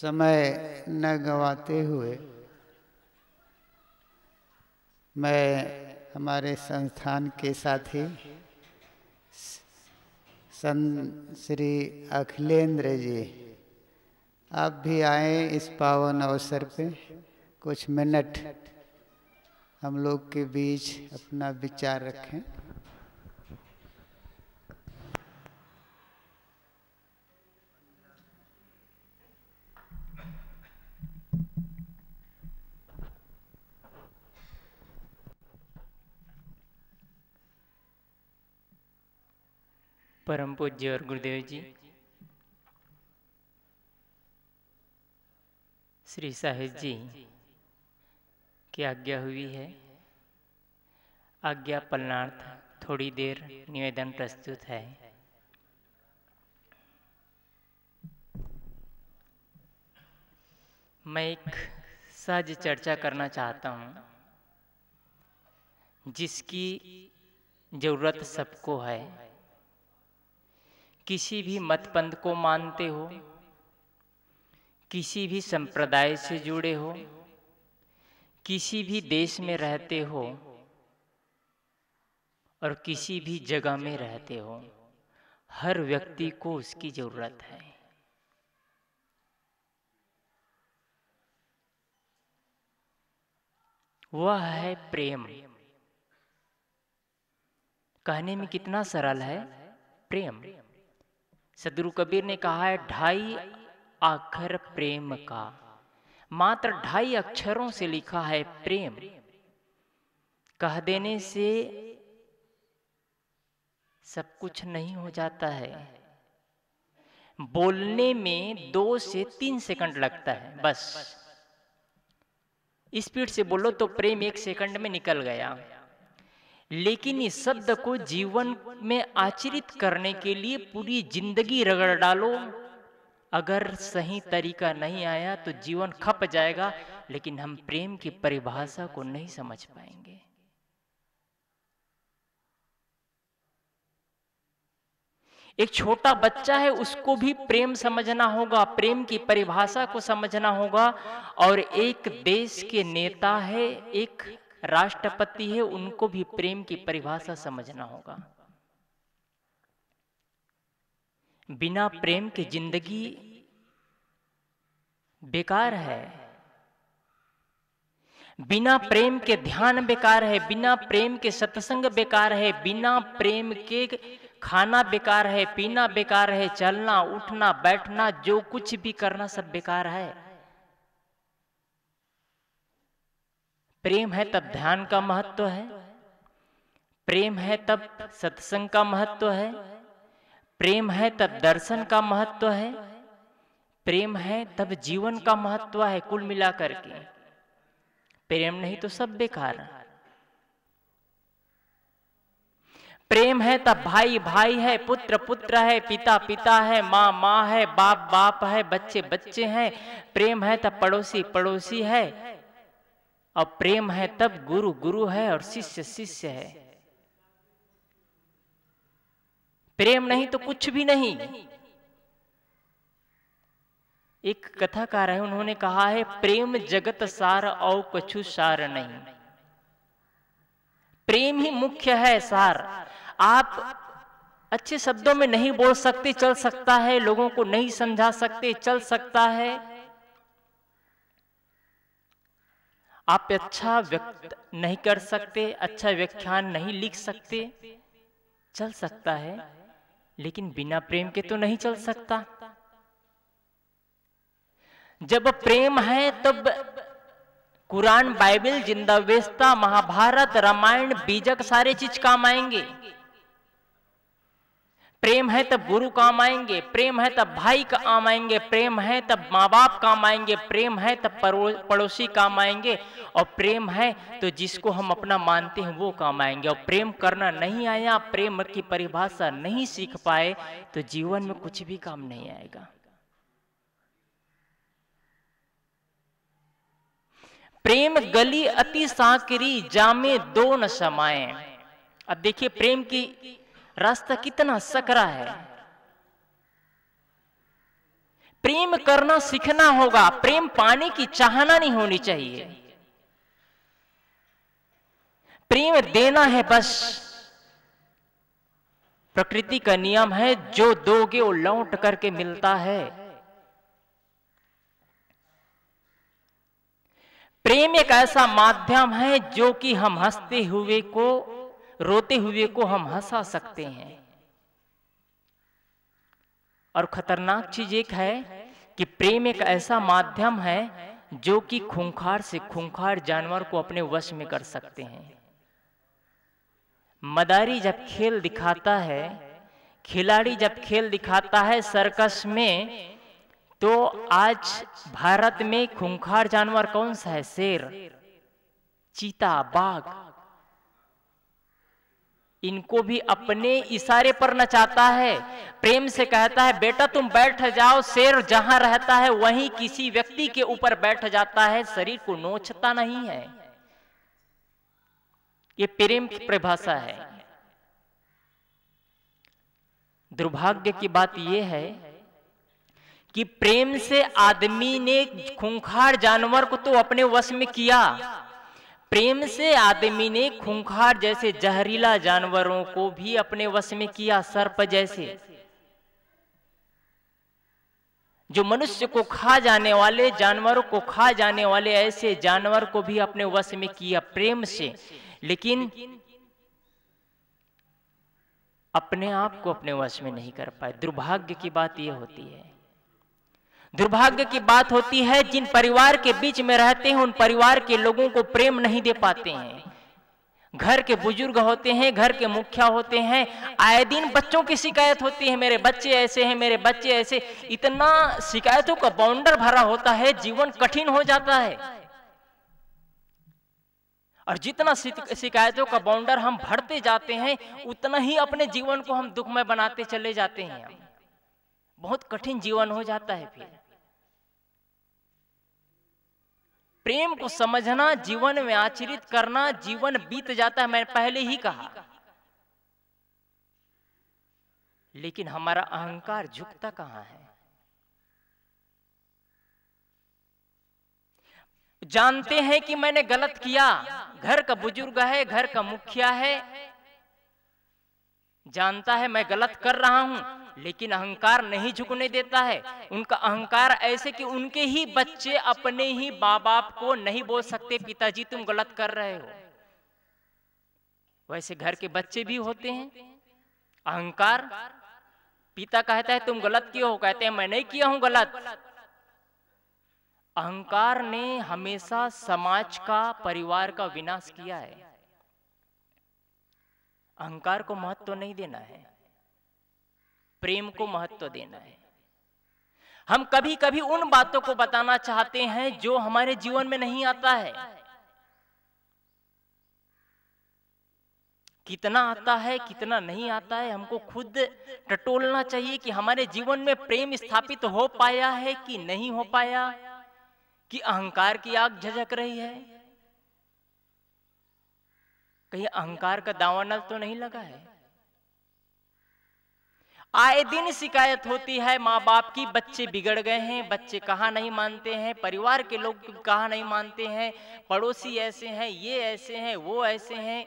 समय न गवाते हुए मैं हमारे संस्थान के साथी सन श्री अखिलेंद्र जी आप भी आए इस पावन अवसर पे कुछ मिनट हम लोग के बीच अपना विचार रखें परम पूज्य और गुरुदेव जी श्री साहिब जी की आज्ञा हुई है आज्ञा पलनार्थ थोड़ी देर निवेदन प्रस्तुत है मैं एक सहज चर्चा करना चाहता हूँ जिसकी ज़रूरत सबको है किसी भी मतपंथ को मानते हो किसी भी संप्रदाय से जुड़े हो किसी भी देश में रहते हो और किसी भी जगह में रहते हो हर व्यक्ति को उसकी जरूरत है वह है प्रेम कहने में कितना सरल है प्रेम, प्रेम। सदगुरु कबीर ने कहा है ढाई आखर प्रेम का मात्र ढाई अक्षरों से लिखा है प्रेम कह देने से सब कुछ नहीं हो जाता है बोलने में दो से तीन सेकंड लगता है बस स्पीड से बोलो तो प्रेम एक सेकंड में निकल गया लेकिन इस शब्द को जीवन में आचरित करने के लिए पूरी जिंदगी रगड़ डालो अगर सही तरीका नहीं आया तो जीवन खप जाएगा लेकिन हम प्रेम की परिभाषा को नहीं समझ पाएंगे एक छोटा बच्चा है उसको भी प्रेम समझना होगा प्रेम की परिभाषा को समझना होगा और एक देश के नेता है एक राष्ट्रपति है उनको भी प्रेम की परिभाषा समझना होगा बिना प्रेम के जिंदगी बेकार है बिना प्रेम के ध्यान बेकार है बिना प्रेम के सत्संग बेकार है बिना प्रेम के खाना बेकार है पीना बेकार है चलना उठना बैठना जो कुछ भी करना सब बेकार है प्रेम है तब ध्यान का महत्व है प्रेम है तब सत्संग का महत्व है प्रेम है तब दर्शन का महत्व है प्रेम है तब जीवन का महत्व है कुल मिलाकर के प्रेम नहीं तो सब बेकार प्रेम है तब भाई भाई है पुत्र पुत्र है पिता पिता है माँ माँ है बाप बाप है बच्चे बच्चे हैं प्रेम है तब पड़ोसी पड़ोसी है और प्रेम है तब गुरु गुरु है और शिष्य शिष्य है प्रेम नहीं तो कुछ भी नहीं एक कथाकार है उन्होंने कहा है प्रेम जगत सार और कछु सार नहीं प्रेम ही मुख्य है सार आप अच्छे शब्दों में नहीं बोल सकते चल सकता है लोगों को नहीं समझा सकते चल सकता है आप अच्छा व्यक्त नहीं कर सकते अच्छा व्याख्यान नहीं लिख सकते चल सकता है लेकिन बिना प्रेम के तो नहीं चल सकता जब प्रेम है तब कुरान बाइबल जिंदा महाभारत रामायण बीजक सारे चीज काम आएंगे प्रेम है तब गुरु काम आएंगे प्रेम है तब भाई का काम आएंगे प्रेम है तब माँ बाप काम आएंगे प्रेम है तब पड़ोसी काम आएंगे और प्रेम है तो जिसको हम अपना मानते हैं वो काम आएंगे और प्रेम करना नहीं आया प्रेम की परिभाषा नहीं सीख पाए तो जीवन में कुछ भी काम नहीं आएगा प्रेम गली अति साकरी जामे दो न समाए अब देखिए प्रेम की रास्ता कितना सकरा है प्रेम करना सीखना होगा प्रेम पाने की चाहना नहीं होनी चाहिए प्रेम देना है बस प्रकृति का नियम है जो दोगे वो लौट करके मिलता है प्रेम एक ऐसा माध्यम है जो कि हम हंसते हुए को रोते हुए को हम हंसा सकते हैं और खतरनाक चीज एक है कि प्रेम एक ऐसा माध्यम है जो कि खूंखार से खूंखार जानवर को अपने वश में कर सकते हैं मदारी जब खेल दिखाता है खिलाड़ी जब खेल दिखाता है सर्कस में तो आज भारत में खूंखार जानवर कौन सा है शेर चीता बाघ इनको भी अपने इशारे पर नचाता है प्रेम से कहता है बेटा तुम बैठ जाओ शेर जहां रहता है वहीं किसी व्यक्ति के ऊपर बैठ जाता है शरीर को नोचता नहीं है ये प्रेम की परिभाषा है दुर्भाग्य की बात यह है कि प्रेम से आदमी ने खूंखार जानवर को तो अपने वश में किया प्रेम से आदमी ने खूंखार जैसे जहरीला जानवरों को भी अपने वश में किया सर्प जैसे जो मनुष्य को खा जाने वाले जानवरों को खा जाने वाले ऐसे जानवर को भी अपने वश में किया प्रेम से लेकिन अपने आप को अपने वश में नहीं कर पाए दुर्भाग्य की बात यह होती है दुर्भाग्य की बात होती है जिन परिवार के बीच में रहते हैं उन परिवार के लोगों को प्रेम नहीं दे पाते हैं घर के बुजुर्ग होते हैं घर के मुखिया होते हैं आए दिन बच्चों की शिकायत होती है मेरे बच्चे ऐसे हैं मेरे बच्चे ऐसे इतना शिकायतों का बाउंडर भरा होता है जीवन कठिन हो जाता है और जितना शिकायतों का बाउंडर हम भरते जाते हैं उतना ही अपने जीवन को हम दुखमय बनाते चले जाते हैं बहुत कठिन जीवन हो जाता है फिर प्रेम को समझना जीवन में आचरित करना जीवन बीत जाता है मैंने पहले ही कहा लेकिन हमारा अहंकार झुकता कहां है जानते हैं कि मैंने गलत किया घर का बुजुर्ग है घर का मुखिया है जानता है मैं गलत कर रहा हूं लेकिन अहंकार नहीं झुकने देता है उनका अहंकार ऐसे कि उनके ही बच्चे अपने ही माँ बाप को नहीं बोल सकते पिताजी तुम गलत कर रहे हो वैसे घर के बच्चे भी होते हैं अहंकार पिता कहता है तुम गलत क्यों हो कहते हैं मैं नहीं किया हूं गलत अहंकार ने हमेशा समाज का परिवार का विनाश किया है अहंकार को महत्व तो नहीं देना है प्रेम को महत्व देना है हम कभी कभी उन बातों को बताना चाहते हैं जो हमारे जीवन में नहीं आता है कितना आता है कितना नहीं आता है हमको खुद टटोलना चाहिए कि हमारे जीवन में प्रेम स्थापित हो पाया है कि नहीं हो पाया कि अहंकार की आग झक रही है कहीं अहंकार का दावानल तो नहीं लगा है आए दिन शिकायत होती है माँ बाप की बच्चे बिगड़ गए हैं बच्चे कहाँ नहीं मानते हैं परिवार के लोग कहाँ नहीं मानते हैं पड़ोसी ऐसे हैं ये ऐसे हैं वो ऐसे हैं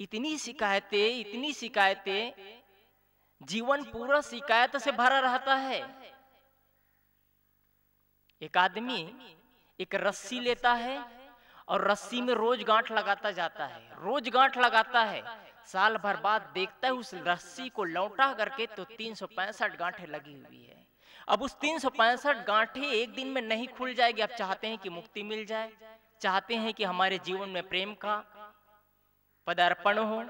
इतनी शिकायतें इतनी शिकायतें जीवन पूरा शिकायत से भरा रहता है एक आदमी एक रस्सी लेता है और रस्सी में रोज गांठ लगाता जाता है रोज गांठ लगाता है साल भर बाद देखता है उस रस्सी को लौटा करके तो तीन सौ पैंसठ गांठे लगी हुई है अब उस तीन सौ पैंसठ गांठे एक दिन में नहीं खुल जाएगी आप चाहते हैं कि मुक्ति मिल जाए चाहते हैं कि हमारे जीवन में प्रेम का पदार्पण हो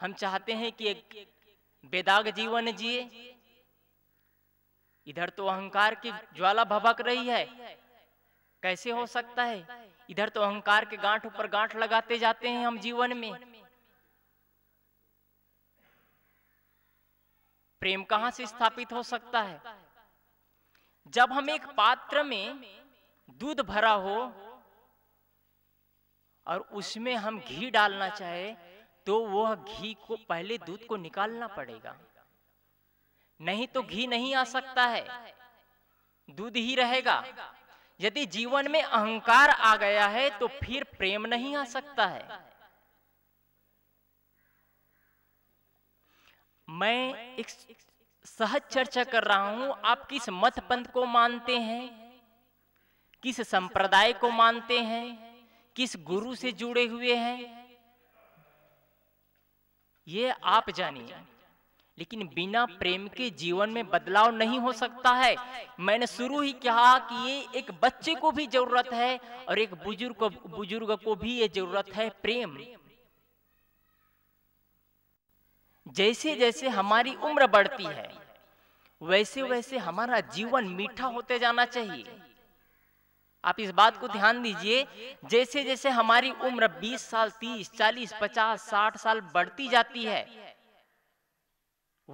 हम चाहते हैं कि एक बेदाग जीवन जिए इधर तो अहंकार की ज्वाला भभक रही है कैसे हो सकता है इधर तो अहंकार के गांठ ऊपर गांठ लगाते जाते हैं हम जीवन में प्रेम कहां से स्थापित हो सकता है जब हम एक पात्र में दूध भरा हो और उसमें हम घी डालना चाहे तो वह घी को पहले दूध को निकालना पड़ेगा नहीं तो घी नहीं आ सकता है दूध ही रहेगा यदि जीवन में अहंकार आ गया है तो फिर प्रेम नहीं आ सकता है मैं एक सहज चर्चा कर रहा हूं आप किस मत पंथ को मानते हैं किस संप्रदाय को मानते हैं किस गुरु से जुड़े हुए हैं ये आप जानिए लेकिन बिना प्रेम के जीवन में बदलाव नहीं हो सकता है मैंने शुरू ही कहा कि ये एक बच्चे को भी जरूरत है और एक बुजुर्ग को बुजुर्ग को भी ये जरूरत है प्रेम जैसे जैसे हमारी उम्र बढ़ती है वैसे वैसे हमारा जीवन मीठा होते जाना चाहिए आप इस बात को ध्यान दीजिए जैसे जैसे हमारी उम्र 20 साल 30, 40, 50, 60 साल बढ़ती जाती है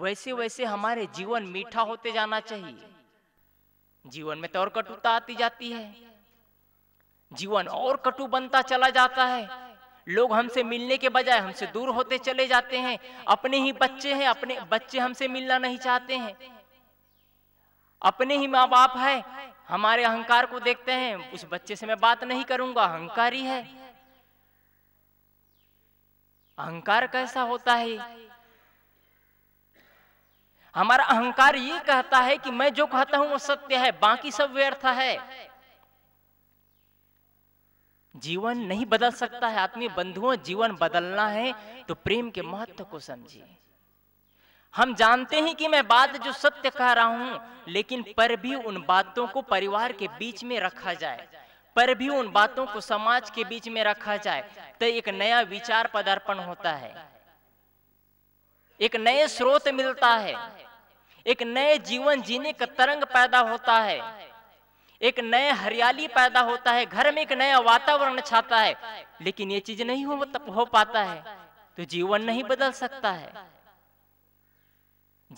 वैसे वैसे हमारे जीवन मीठा होते जाना चाहिए जीवन में तो और कटुता आती जाती है जीवन और कटु बनता चला जाता है लोग हमसे मिलने के बजाय हमसे दूर होते चले जाते हैं अपने ही बच्चे हैं अपने बच्चे हमसे मिलना नहीं चाहते हैं अपने ही माँ बाप है हमारे अहंकार को देखते हैं उस बच्चे से मैं बात नहीं करूंगा ही है अहंकार कैसा होता है हमारा अहंकार ये कहता है कि मैं जो कहता हूं वो सत्य है बाकी सब व्यर्थ है जीवन नहीं बदल सकता है आत्मीय बंधुओं जीवन बदलना है तो प्रेम के महत्व को समझिए हम जानते हैं कि मैं बात जो सत्य कह रहा हूं लेकिन पर भी उन बातों को परिवार के बीच में रखा जाए पर भी उन बातों को समाज के बीच में रखा जाए तो एक नया विचार पदार्पण होता है एक नए स्रोत मिलता है एक नए जीवन जीने का तरंग पैदा होता है एक नए हरियाली पैदा होता है घर में एक नया वातावरण छाता है लेकिन ये चीज नहीं हो, हो पाता है तो जीवन नहीं बदल सकता है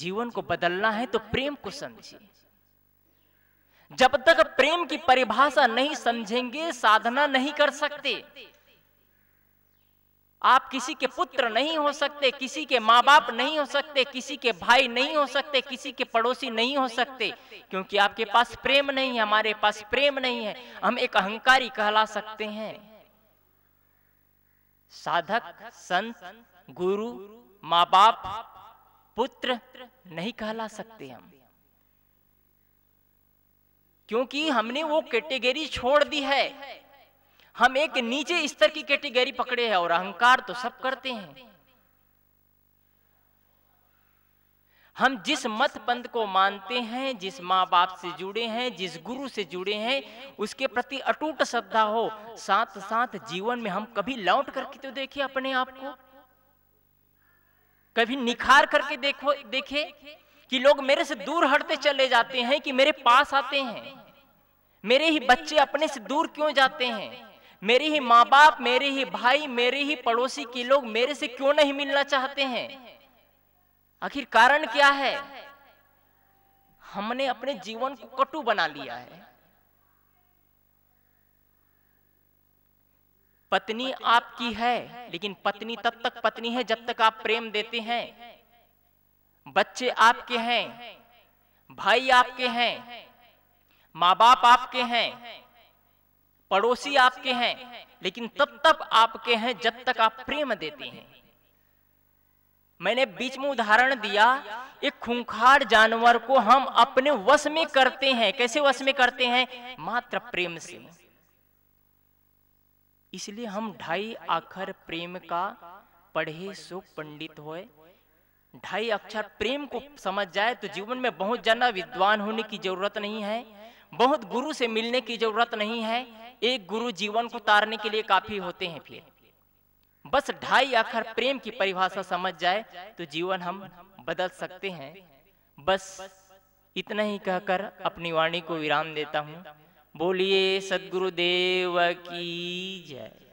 जीवन को बदलना है तो प्रेम को समझिए जब तक प्रेम की परिभाषा नहीं समझेंगे साधना नहीं कर सकते आप किसी के पुत्र नहीं हो सकते किसी के माँ बाप नहीं हो सकते किसी के भाई नहीं हो सकते किसी के पड़ोसी नहीं हो सकते क्योंकि आपके पास प्रेम नहीं है हमारे पास प्रेम नहीं है हम एक अहंकारी कहला सकते हैं साधक संत गुरु माँ बाप पुत्र नहीं कहला सकते हम क्योंकि हमने वो कैटेगरी छोड़ दी है हम एक नीचे स्तर की कैटेगरी पकड़े हैं और अहंकार तो सब करते हैं हम जिस मत पंथ को मानते हैं जिस माँ बाप से जुड़े हैं जिस गुरु से जुड़े हैं उसके प्रति अटूट श्रद्धा हो साथ साथ जीवन में हम कभी लौट करके तो देखे अपने आप को कभी निखार करके देखो देखे कि लोग मेरे से दूर हटते चले जाते हैं कि मेरे पास आते हैं मेरे ही बच्चे अपने से दूर क्यों जाते हैं मेरे ही माँ बाप मेरे ही भाई मेरे ही पड़ोसी के लोग मेरे से क्यों नहीं मिलना चाहते हैं आखिर कारण क्या है हमने अपने जीवन को कटु बना लिया है पत्नी आपकी है लेकिन पत्नी तब तक पत्नी है जब तक आप प्रेम देते हैं बच्चे आपके हैं भाई आपके हैं माँ बाप आपके हैं पड़ोसी आपके हैं लेकिन तब तक आपके हैं जब तक आप प्रेम देते हैं मैंने बीच में उदाहरण दिया एक खूंखार जानवर को हम अपने वश में करते हैं कैसे वश में करते हैं मात्र प्रेम से इसलिए हम ढाई अखर प्रेम का पढ़े सो पंडित होए ढाई अक्षर प्रेम को समझ जाए तो जीवन में बहुत ज्यादा विद्वान होने की जरूरत नहीं है बहुत गुरु से मिलने की जरूरत नहीं है एक गुरु जीवन को तारने के लिए काफी होते हैं फिर बस ढाई आखर प्रेम की परिभाषा समझ जाए तो जीवन हम बदल सकते हैं बस इतना ही कहकर अपनी वाणी को विराम देता हूँ बोलिए सदगुरुदेव की जय